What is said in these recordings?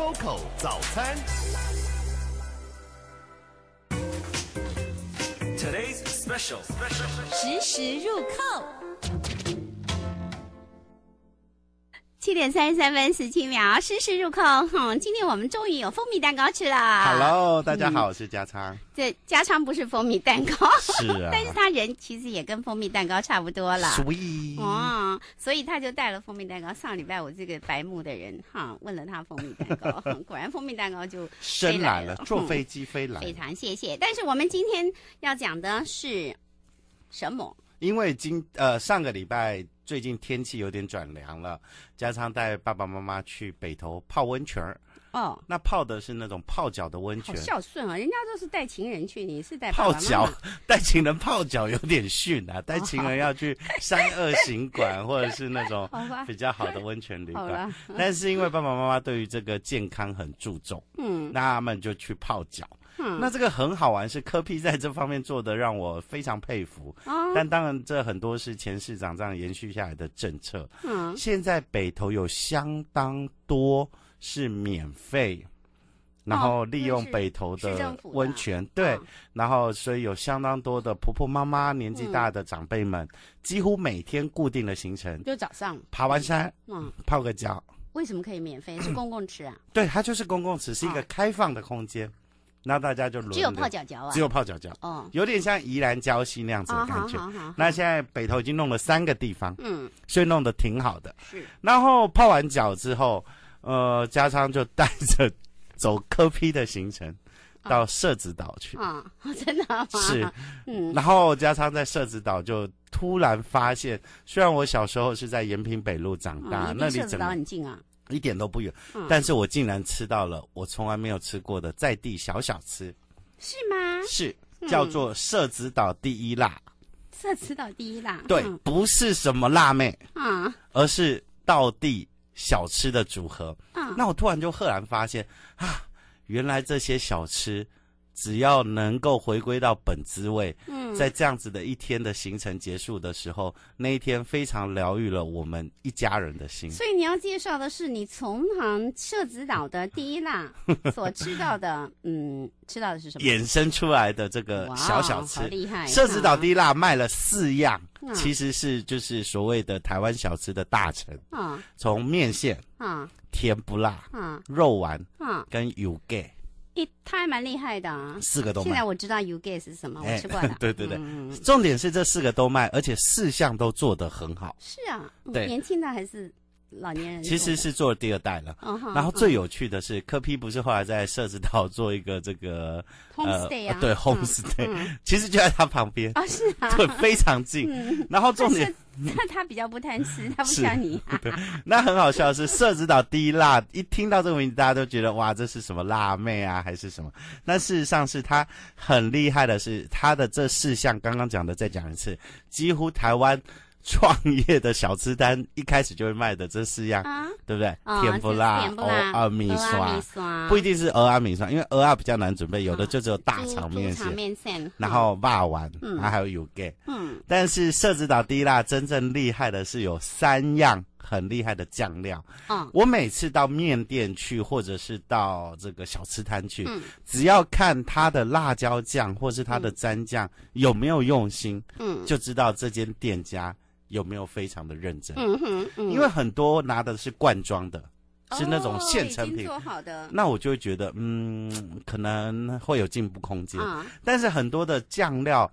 Coco 早餐，Today's special，实时入扣。七点三十三分十七秒，实时入口。哼，今天我们终于有蜂蜜蛋糕吃了。Hello，大家好，我是加昌。这加昌不是蜂蜜蛋糕，是啊，但是他人其实也跟蜂蜜蛋糕差不多了。所以，哦，所以他就带了蜂蜜蛋糕。上礼拜我这个白目的人哈，问了他蜂蜜蛋糕，果然蜂蜜蛋糕就飞来了，坐飞机飞来。非常谢谢。但是我们今天要讲的是什么？因为今呃上个礼拜。最近天气有点转凉了，加上带爸爸妈妈去北头泡温泉儿。哦，那泡的是那种泡脚的温泉。孝顺啊，人家都是带情人去，你是带泡脚？带情人泡脚有点逊啊，带情人要去三二行馆或者是那种 比较好的温泉旅馆。但是因为爸爸妈妈对于这个健康很注重，嗯，那他们就去泡脚。那这个很好玩，是科皮在这方面做的，让我非常佩服。但当然，这很多是前市长这样延续下来的政策。现在北投有相当多是免费，然后利用北投的温泉。对，然后所以有相当多的婆婆妈妈、年纪大的长辈们，几乎每天固定的行程，就早上爬完山，嗯，泡个脚。为什么可以免费？是公共池啊？对，它就是公共池，是一个开放的空间。那大家就只有泡脚脚啊，只有泡脚脚哦，有点像宜兰礁溪那样子的感觉。那现在北头已经弄了三个地方，嗯，所以弄得挺好的。是，然后泡完脚之后，呃，加昌就带着走科批的行程到社子岛去啊，真的吗？是，嗯，然后加昌在社子岛就突然发现，虽然我小时候是在延平北路长大，那离怎么？很近啊。一点都不远，但是我竟然吃到了我从来没有吃过的在地小小吃，是吗？是叫做社子岛第一辣，社子岛第一辣，对，不是什么辣妹，啊，而是道地小吃的组合。那我突然就赫然发现，啊，原来这些小吃。只要能够回归到本滋味，嗯，在这样子的一天的行程结束的时候，那一天非常疗愈了我们一家人的心。所以你要介绍的是你从行社子岛的第一辣所吃到的，嗯，吃到的是什么？衍生出来的这个小小吃。厉害！社子岛第一辣卖了四样，其实是就是所谓的台湾小吃的大成。啊，从面线，啊，甜不辣，啊，肉丸，啊，跟油盖。一，他还蛮厉害的啊！四个都卖，现在我知道 U G E S 是什么，我吃过了。对对对，重点是这四个都卖，而且四项都做得很好。是啊，年轻的还是。老年人其实是做第二代了，然后最有趣的是柯批不是后来在设置岛做一个这个呃对 h o m e s t a y 其实就在他旁边啊是啊，对非常近。然后重点那他比较不贪吃，他不像你。对，那很好笑是设置岛第一辣，一听到这个名字大家都觉得哇这是什么辣妹啊还是什么？那事实上是他很厉害的是他的这四项刚刚讲的再讲一次，几乎台湾。创业的小吃摊一开始就会卖的这四样，对不对？甜不辣、俄阿米刷，不一定是鹅阿米刷，因为鹅阿比较难准备，有的就只有大肠面线。然后辣丸，还有油盖。嗯。但是设置到低辣，真正厉害的是有三样很厉害的酱料。嗯。我每次到面店去，或者是到这个小吃摊去，只要看它的辣椒酱或是它的蘸酱有没有用心，嗯，就知道这间店家。有没有非常的认真？嗯哼，因为很多拿的是罐装的，是那种现成品。哦，做好的。那我就会觉得，嗯，可能会有进步空间。嗯。但是很多的酱料，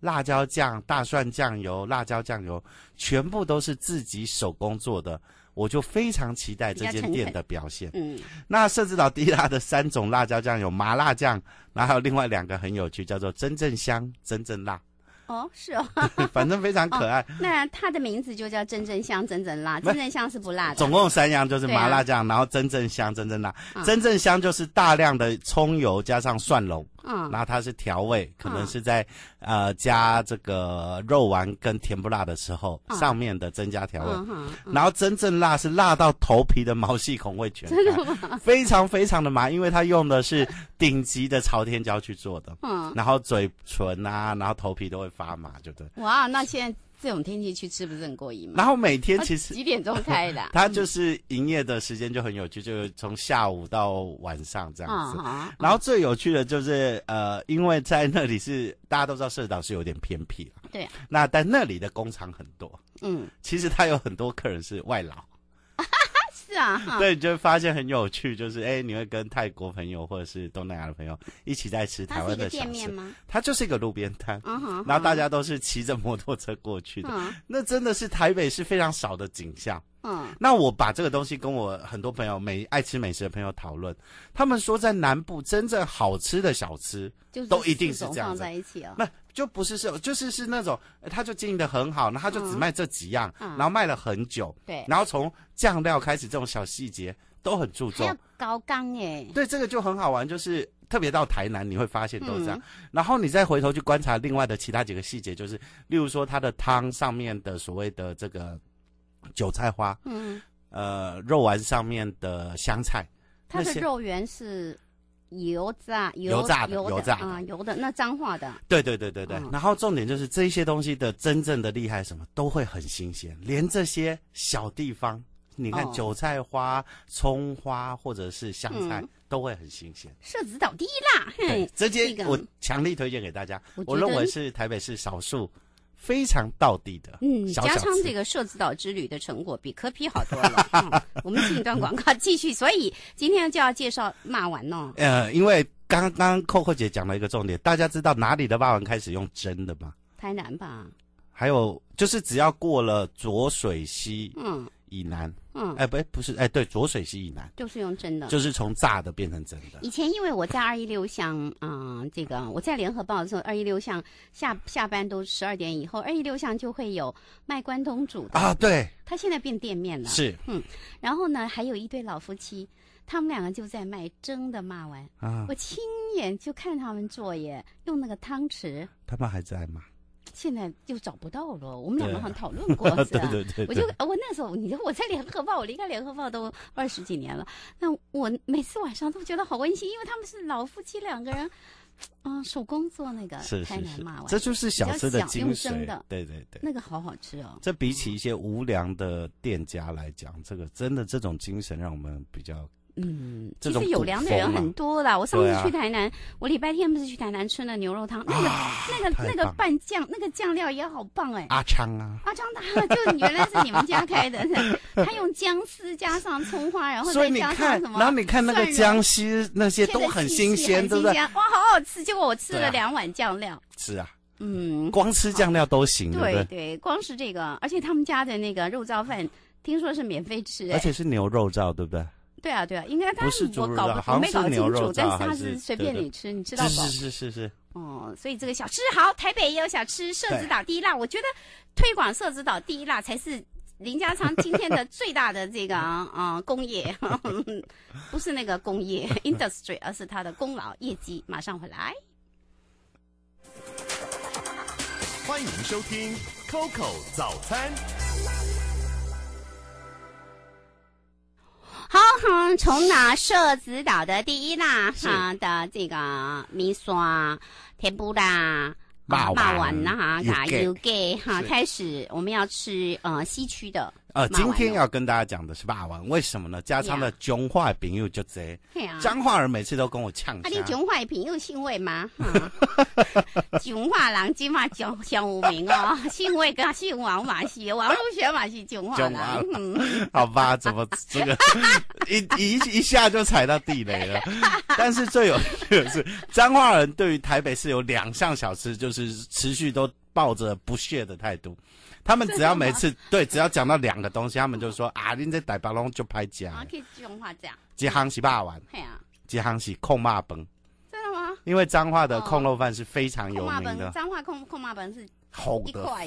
辣椒酱、大蒜酱油、辣椒酱油，全部都是自己手工做的，我就非常期待这间店的表现。嗯。那甚至到迪拉的三种辣椒酱，有麻辣酱，然后另外两个很有趣，叫做真正香、真正辣。哦，是哦，反正非常可爱。那它的名字就叫“真正香，真正辣”。真正香是不辣的。总共三样，就是麻辣酱，然后真正香，真正辣。真正香就是大量的葱油加上蒜蓉。嗯，然后它是调味，可能是在呃加这个肉丸跟甜不辣的时候上面的增加调味。嗯嗯，然后真正辣是辣到头皮的毛细孔会全开，真的非常非常的麻，因为它用的是顶级的朝天椒去做的。嗯，然后嘴唇啊，然后头皮都会发麻，就对？哇，那现在。这种天气去吃不是很过瘾吗？然后每天其实几点钟开的？它就是营业的时间就很有趣，就是从下午到晚上这样子。然后最有趣的就是，呃，因为在那里是大家都知道，社岛是有点偏僻对啊。那但那里的工厂很多。嗯。其实它有很多客人是外劳。对，你就会发现很有趣，就是哎，你会跟泰国朋友或者是东南亚的朋友一起在吃台湾的小吃，它就是一个路边摊，然后大家都是骑着摩托车过去的，那真的是台北是非常少的景象。嗯，那我把这个东西跟我很多朋友美爱吃美食的朋友讨论，他们说在南部真正好吃的小吃，都一定是这样子，那就不是是就是是那种他就经营的很好，那他就只卖这几样，然后卖了很久，对，然后从酱料开始这种小细节都很注重，高刚耶，对，这个就很好玩，就是特别到台南你会发现都是这样，然后你再回头去观察另外的其他几个细节，就是例如说它的汤上面的所谓的这个。韭菜花，嗯，呃，肉丸上面的香菜，它的肉圆是油炸，油炸的，油炸啊油的，那脏话的。对对对对对。然后重点就是这些东西的真正的厉害，什么都会很新鲜。连这些小地方，你看韭菜花、葱花或者是香菜，都会很新鲜。置子倒地啦！对，直接我强力推荐给大家，我认为是台北市少数。非常到底的，嗯，加仓这个社子岛之旅的成果比柯皮好多了。我们进一段广告继续，所以今天就要介绍骂完喽。呃，因为刚刚扣扣姐讲了一个重点，大家知道哪里的骂文开始用真的吗？台南吧。还有就是只要过了浊水溪，嗯。以南，嗯，哎，不，不是，哎，对，浊水是以南，就是用蒸的，就是从炸的变成蒸的。以前因为我在二一六巷，啊，这个我在联合报的时候，二一六巷下下班都十二点以后，二一六巷就会有卖关东煮的啊，对，他现在变店面了，是，嗯，然后呢，还有一对老夫妻，他们两个就在卖蒸的，骂完啊，我亲眼就看他们做耶，用那个汤匙，他们还在吗？现在就找不到了。我们两个好像讨论过，对对对。我就我那时候，你说我在联合报，我离开联合报都二十几年了。那我每次晚上都觉得好温馨，因为他们是老夫妻两个人，啊，手工做那个太难了。这就是小吃的精的对对对，那个好好吃哦。这比起一些无良的店家来讲，这个真的这种精神让我们比较。嗯，其实有凉的人很多啦。我上次去台南，我礼拜天不是去台南吃了牛肉汤，那个、那个、那个拌酱，那个酱料也好棒哎。阿昌啊，阿昌他就原来是你们家开的，他用姜丝加上葱花，然后再加上什么？然后你看那个姜丝那些都很新鲜，对不对？哇，好好吃！结果我吃了两碗酱料。是啊，嗯，光吃酱料都行，对对？对，光是这个，而且他们家的那个肉燥饭，听说是免费吃，而且是牛肉燥，对不对？对啊，对啊，应该他是我搞我没搞清楚，但是他是随便你吃，你知道吧？是是是是哦，所以这个小吃好，台北也有小吃，社子岛第一辣，我觉得推广社子岛第一辣才是林家昌今天的最大的这个 啊工业，不是那个工业 industry，而是他的功劳业绩。马上回来，欢迎收听 Coco 早餐。哼，从哪设子岛的第一啦？哈的这个米索、甜不辣、霸王了哈，还油盖哈，开始我们要吃呃西区的。呃，今天要跟大家讲的是霸王，为什么呢？家仓的穷化饼又就这，张化人每次都跟我呛啊，你穷化饼又姓魏吗？哈哈哈！化人今马叫上无名哦，姓魏跟姓王嘛是，王如学嘛是穷化人。好吧，怎么这个 一一一下就踩到地雷了？但是最有的是脏化人对于台北是有两项小吃，就是持续都。抱着不屑的态度，他们只要每次对，只要讲到两个东西，他们就说啊，你这台巴龙就拍假，啊，可以用话讲，几行洗霸王，对啊，几行洗控骂崩，真的吗？因为脏话的控肉饭是非常有名的，脏话控控骂本是。好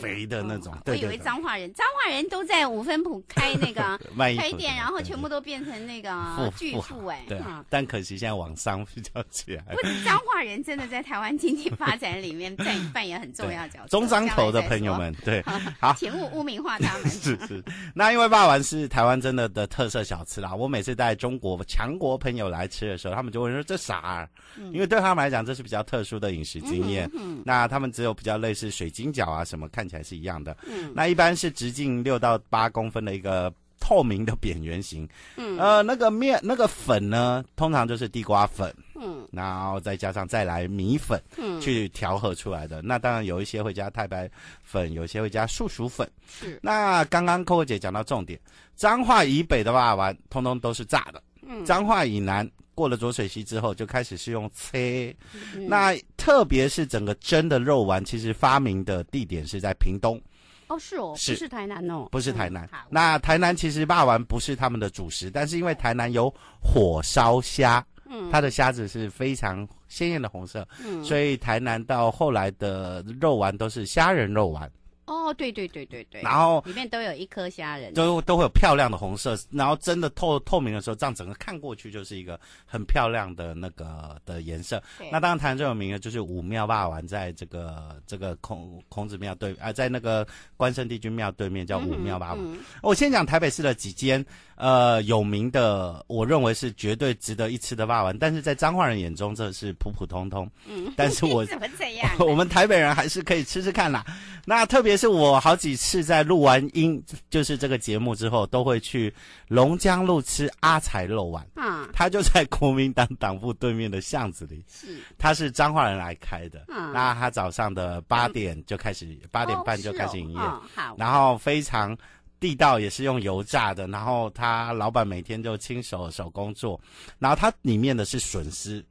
肥的那种，我以为彰化人，彰 化人都在五分埔开那个 开店，然后全部都变成那个巨富哎！但可惜现在网商比较起来，不，彰化人真的在台湾经济发展里面在扮演很重要角色。中张头的朋友们，对，好，请 勿污名化他们。是是，那因为霸王是台湾真的的特色小吃啦。我每次带中国强国朋友来吃的时候，他们就会说这啥？因为对他们来讲，这是比较特殊的饮食经验。那他们只有比较类似水晶。角啊，什么看起来是一样的，嗯，那一般是直径六到八公分的一个透明的扁圆形，嗯，呃，那个面那个粉呢，通常就是地瓜粉，嗯，然后再加上再来米粉，嗯，去调和出来的，那当然有一些会加太白粉，有些会加树薯粉，是。那刚刚扣扣姐讲到重点，彰化以北的话，完通通都是炸的，嗯，彰化以南。过了浊水溪之后，就开始是用切。那特别是整个蒸的肉丸，其实发明的地点是在屏东。哦，是哦，不是台南哦，不是台南。那台南其实霸丸不是他们的主食，但是因为台南有火烧虾，它的虾子是非常鲜艳的红色，所以台南到后来的肉丸都是虾仁肉丸。哦，对对对对对，然后里面都有一颗虾仁，都都会有漂亮的红色，然后真的透透明的时候，这样整个看过去就是一个很漂亮的那个的颜色。那当然，湾最有名的，就是武庙霸王，在这个这个孔孔子庙对啊，在那个关圣帝君庙对面叫武庙霸王。我先讲台北市的几间呃有名的，我认为是绝对值得一吃的霸王，但是在彰化人眼中这是普普通通。嗯，但是我 怎么这样？我们台北人还是可以吃吃看啦。那特别。是我好几次在录完音，就是这个节目之后，都会去龙江路吃阿财肉丸。啊，他就在国民党党部对面的巷子里。是，他是彰化人来开的。啊，他早上的八点就开始，八点半就开始营业。好，然后非常地道，也是用油炸的。然后他老板每天就亲手手工做。然后它里面的是笋丝。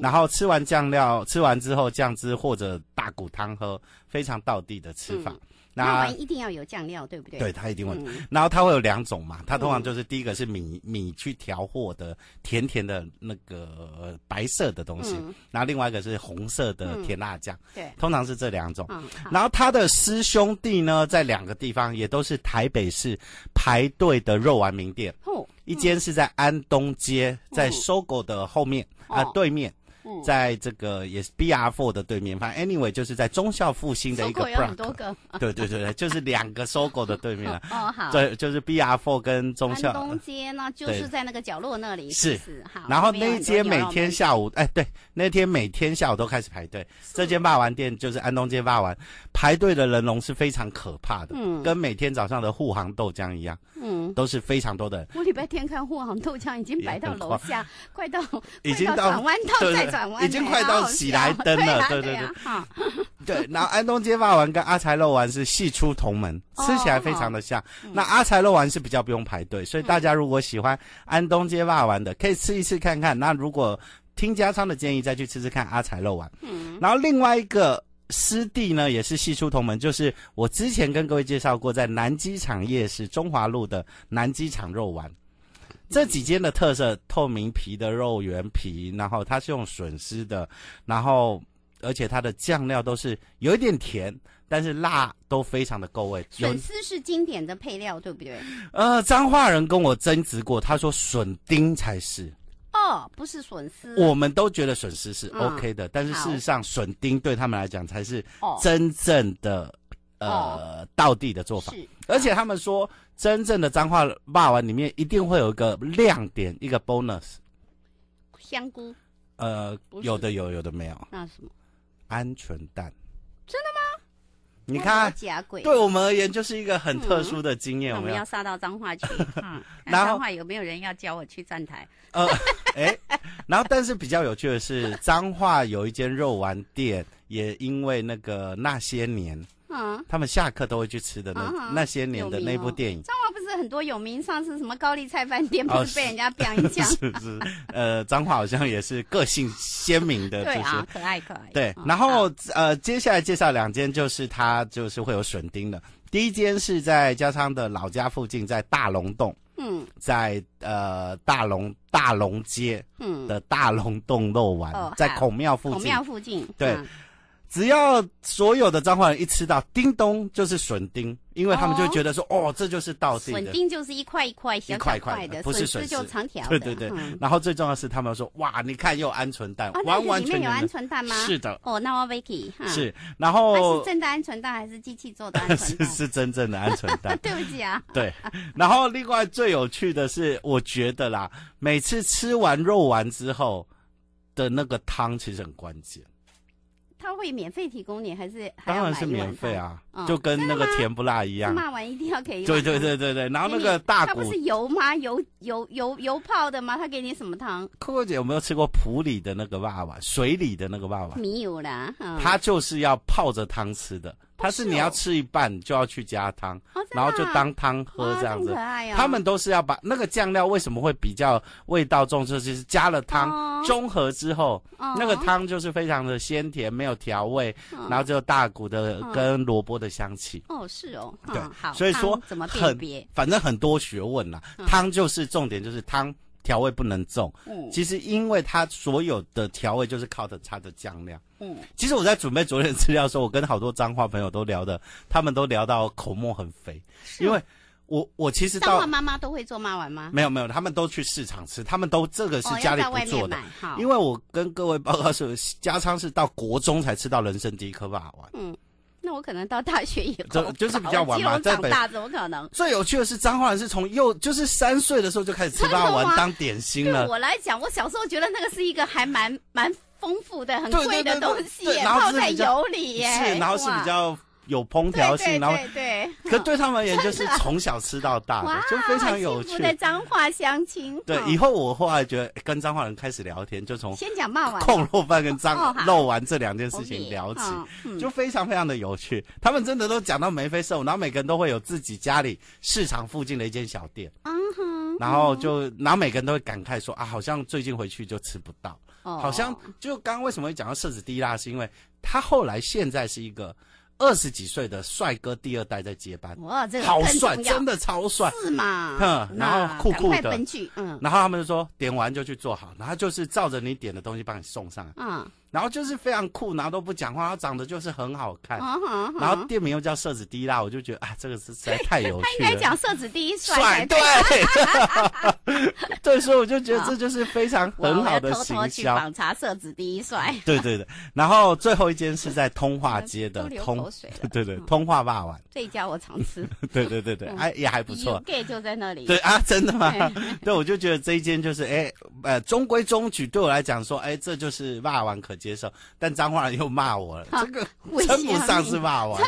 然后吃完酱料，吃完之后酱汁或者大骨汤喝，非常道地的吃法。那一定要有酱料，对不对？对，它一定。然后它会有两种嘛，它通常就是第一个是米米去调和的甜甜的那个白色的东西，然后另外一个是红色的甜辣酱。对，通常是这两种。然后他的师兄弟呢，在两个地方也都是台北市排队的肉丸名店。一间是在安东街，在搜狗的后面啊对面。在这个也是 b r Four 的对面，反正 anyway 就是在忠孝复兴的一个 block，对对对对，就是两个 s o g o 的对面了。哦，好，对，就是 b r Four 跟忠孝。东街呢，就是在那个角落那里。是，好。然后那间每天下午，哎，对，那天每天下午都开始排队。这间霸王店就是安东街霸王，排队的人龙是非常可怕的，嗯，跟每天早上的护航豆浆一样，嗯，都是非常多的。我礼拜天看护航豆浆已经排到楼下，快到经到转弯道再已经快到喜来登了，对对对，对。然后安东街霸丸跟阿财肉丸是系出同门，吃起来非常的像。那阿财肉丸是比较不用排队，所以大家如果喜欢安东街霸丸的，可以吃一次看看。那如果听家昌的建议，再去吃吃看阿财肉丸。然后另外一个师弟呢，也是系出同门，就是我之前跟各位介绍过，在南机场夜市中华路的南机场肉丸。这几间的特色，透明皮的肉圆皮，然后它是用笋丝的，然后而且它的酱料都是有一点甜，但是辣都非常的够味。笋丝是经典的配料，对不对？呃，彰化人跟我争执过，他说笋丁才是哦，不是笋丝。我们都觉得笋丝是 OK 的，但是事实上笋丁对他们来讲才是真正的。呃，道地的做法，而且他们说，真正的脏话霸王里面一定会有一个亮点，一个 bonus。香菇，呃，有的有，有的没有。那什么？鹌鹑蛋。真的吗？你看，假鬼对我们而言就是一个很特殊的经验。我们要杀到脏话去 然后有没有人要教我去站台？呃，哎，然后但是比较有趣的是，脏话有一间肉丸店，也因为那个那些年。他们下课都会去吃的那那些年的那部电影，张华不是很多有名，上次什么高丽菜饭店不是被人家 表扬下？是是。呃，张华好像也是个性鲜明的，就是可爱可爱。对，然后呃，接下来介绍两间，就是它就是会有笋丁的。第一间是在家昌的老家附近，在大龙洞。嗯，在呃大龙大龙街嗯的大龙洞肉丸，在孔庙附近。孔庙附近对。只要所有的彰化人一吃到叮咚，就是笋丁，因为他们就觉得说，哦，这就是稻穗。笋丁就是一块一块小，一块一块的，不是笋丝，就长条。对对对。然后最重要是，他们说，哇，你看又鹌鹑蛋，完完全吗？是的。哦，那我 Vicky 哈。是，然后。是真的鹌鹑蛋还是机器做鹌鹑？是是真正的鹌鹑蛋。对不起啊。对。然后另外最有趣的是，我觉得啦，每次吃完肉丸之后的那个汤，其实很关键。他会免费提供你，还是？当然是免费啊，就跟那个甜不辣一样。骂完一定要给。对对对对对，然后那个大骨，它不是油吗？油油油油泡的吗？他给你什么汤？扣扣姐有没有吃过普里的那个娃娃？水里的那个娃娃没有啦。他就是要泡着汤吃的。它是你要吃一半就要去加汤，然后就当汤喝这样子。他们都是要把那个酱料为什么会比较味道重，就是加了汤中和之后，那个汤就是非常的鲜甜，没有调味，然后就大骨的跟萝卜的香气。哦，是哦，对，好，所以说怎么反正很多学问啦，汤就是重点，就是汤。调味不能重，嗯，其实因为它所有的调味就是靠的它的酱料。嗯，其实我在准备昨天资料时候，我跟好多脏话朋友都聊的，他们都聊到口沫很肥，因为我我其实脏话妈妈都会做麻丸吗？没有没有，他们都去市场吃，他们都这个是家里不做的，好，因为我跟各位报告说，加仓是到国中才吃到人生第一颗麻丸，嗯。那我可能到大学以后，就是比较晚嘛。在北，怎么可能？最有趣的是，张浩然是从幼，就是三岁的时候就开始吃霸王当点心了。对我来讲，我小时候觉得那个是一个还蛮蛮丰富的、很贵的东西，泡在油里，是，然后是比较。有烹调性，然后可对他们也就是从小吃到大，的，就非常有趣。的脏话相亲，对以后我后来觉得跟脏化人开始聊天，就从先讲骂完控肉饭跟脏肉丸这两件事情聊起，就非常非常的有趣。他们真的都讲到眉飞色舞，然后每个人都会有自己家里市场附近的一间小店，嗯哼，然后就然后每个人都会感慨说啊，好像最近回去就吃不到，好像就刚刚为什么会讲到奢侈低辣，是因为他后来现在是一个。二十几岁的帅哥第二代在接班，哇，这个好帅，真的超帅，是嘛？哼，然后酷酷的，嗯，然后他们就说点完就去做好，然后就是照着你点的东西帮你送上，嗯。然后就是非常酷，然后都不讲话，然后长得就是很好看。然后店名又叫色子第一啦，我就觉得啊，这个是实在太有趣了。他应该讲色子第一帅。对，对，所以我就觉得这就是非常很好的行销。去访查色子第一帅。对对对，然后最后一间是在通化街的 通水 对对，通化霸王。这一家我常吃。对对对对，哎也还不错。gay 就在那里。对啊，真的吗？对，我就觉得这一间就是哎呃中规中矩，对我来讲说哎这就是霸王可。接受，但脏话又骂我了，这个称不上是骂完，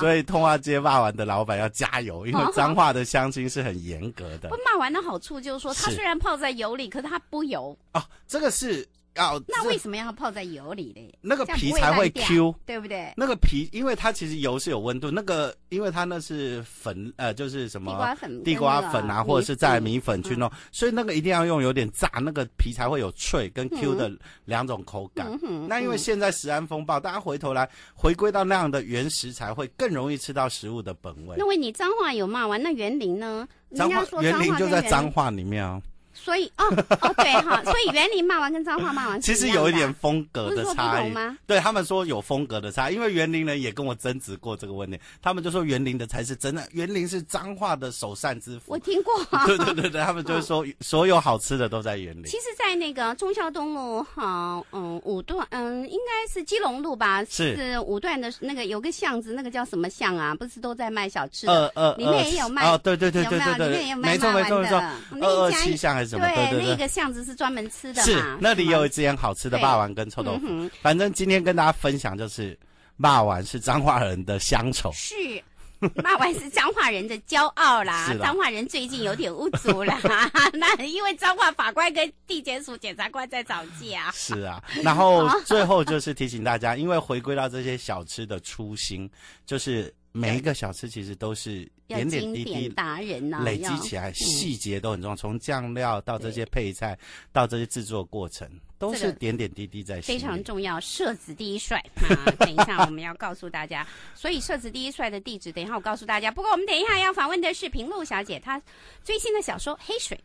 所以通话接骂完的老板要加油，因为脏话的相亲是很严格的。不骂完的好处就是说，他虽然泡在油里，可是他不油啊。这个是。要那为什么要泡在油里呢？那个皮才会 Q，对不对？那个皮，因为它其实油是有温度，那个因为它那是粉，呃，就是什么地瓜粉、地瓜粉啊，或者是在米粉去弄，所以那个一定要用有点炸，那个皮才会有脆跟 Q 的两种口感。那因为现在食安风暴，大家回头来回归到那样的原食材，会更容易吃到食物的本味。那为你脏话有骂完，那园林呢？脏话园林就在脏话里面哦。所以哦哦对哈，所以园林骂完跟脏话骂完其实有一点风格的差异。不是说不吗？对他们说有风格的差，因为园林人也跟我争执过这个问题，他们就说园林的才是真的，园林是脏话的首善之福。我听过。对对对对，他们就是说 所有好吃的都在园林。其实，在那个中孝东路，哈，嗯五段，嗯应该是基隆路吧？是五段的那个有个巷子，那个叫什么巷啊？不是都在卖小吃？呃呃，里面也有卖。哦对对对对对对。没错没错没错。二二七巷。对，那个巷子是专门吃的嘛。是，那里有一间好吃的霸王跟臭豆腐。反正今天跟大家分享，就是霸碗是彰化人的乡愁，是霸完是彰化人的骄傲 啦。彰化人最近有点无浊啦。那因为彰化法官跟地检署检察官在吵架。是啊，然后最后就是提醒大家，因为回归到这些小吃的初心，就是每一个小吃其实都是。点点滴滴，达人累积起来，细节都很重要。从酱料到这些配菜，到这些制作过程，都是点点滴滴在。非常重要，设子第一帅啊！等一下，我们要告诉大家，所以设子第一帅的地址，等一下我告诉大家。不过我们等一下要访问的是平路小姐，她最新的小说《黑水》。